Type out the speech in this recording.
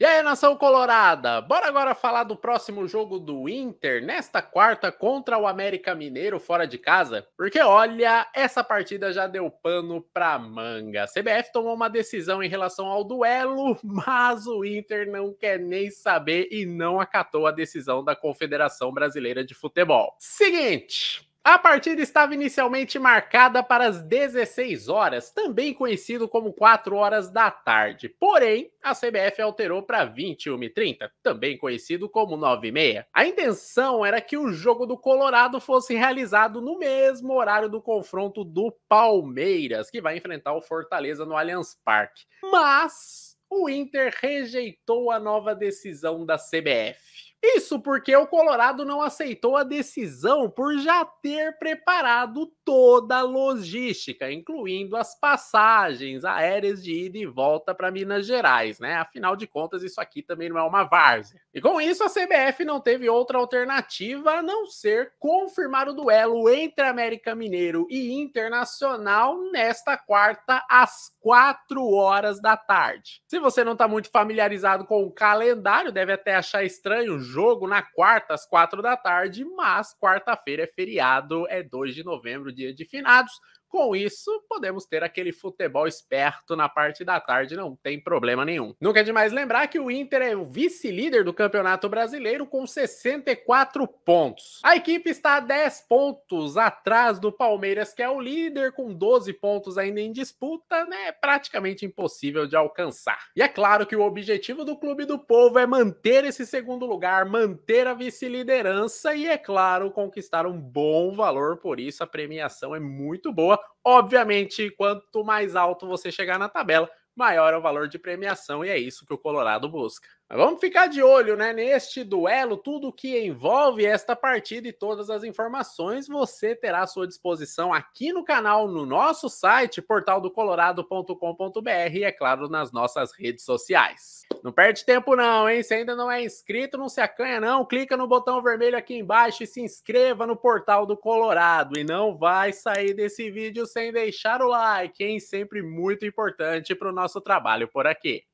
E aí, nação colorada? Bora agora falar do próximo jogo do Inter nesta quarta contra o América Mineiro fora de casa, porque olha, essa partida já deu pano pra manga. A CBF tomou uma decisão em relação ao duelo, mas o Inter não quer nem saber e não acatou a decisão da Confederação Brasileira de Futebol. Seguinte, a partida estava inicialmente marcada para as 16 horas, também conhecido como 4 horas da tarde. Porém, a CBF alterou para 21h30, também conhecido como 9h30. A intenção era que o jogo do Colorado fosse realizado no mesmo horário do confronto do Palmeiras, que vai enfrentar o Fortaleza no Allianz Parque. Mas o Inter rejeitou a nova decisão da CBF. Isso porque o Colorado não aceitou a decisão por já ter preparado toda a logística, incluindo as passagens aéreas de ida e volta para Minas Gerais, né? Afinal de contas, isso aqui também não é uma várzea. E com isso, a CBF não teve outra alternativa a não ser confirmar o duelo entre América Mineiro e Internacional nesta quarta às 4 horas da tarde. Se você não está muito familiarizado com o calendário, deve até achar estranho jogo na quarta, às quatro da tarde, mas quarta-feira é feriado, é 2 de novembro, dia de finados. Com isso, podemos ter aquele futebol esperto na parte da tarde, não tem problema nenhum. Nunca é demais lembrar que o Inter é o vice-líder do Campeonato Brasileiro com 64 pontos. A equipe está a 10 pontos atrás do Palmeiras, que é o líder, com 12 pontos ainda em disputa, né? É praticamente impossível de alcançar. E é claro que o objetivo do Clube do Povo é manter esse segundo lugar, manter a vice-liderança e, é claro, conquistar um bom valor. Por isso, a premiação é muito boa Obviamente, quanto mais alto você chegar na tabela, maior é o valor de premiação e é isso que o Colorado busca. Mas vamos ficar de olho, né, neste duelo, tudo que envolve esta partida e todas as informações você terá à sua disposição aqui no canal, no nosso site, portaldocolorado.com.br e é claro nas nossas redes sociais. Não perde tempo não, hein? Se ainda não é inscrito, não se acanha não, clica no botão vermelho aqui embaixo e se inscreva no Portal do Colorado e não vai sair desse vídeo sem deixar o like, hein? Sempre muito importante para o nosso nosso trabalho por aqui.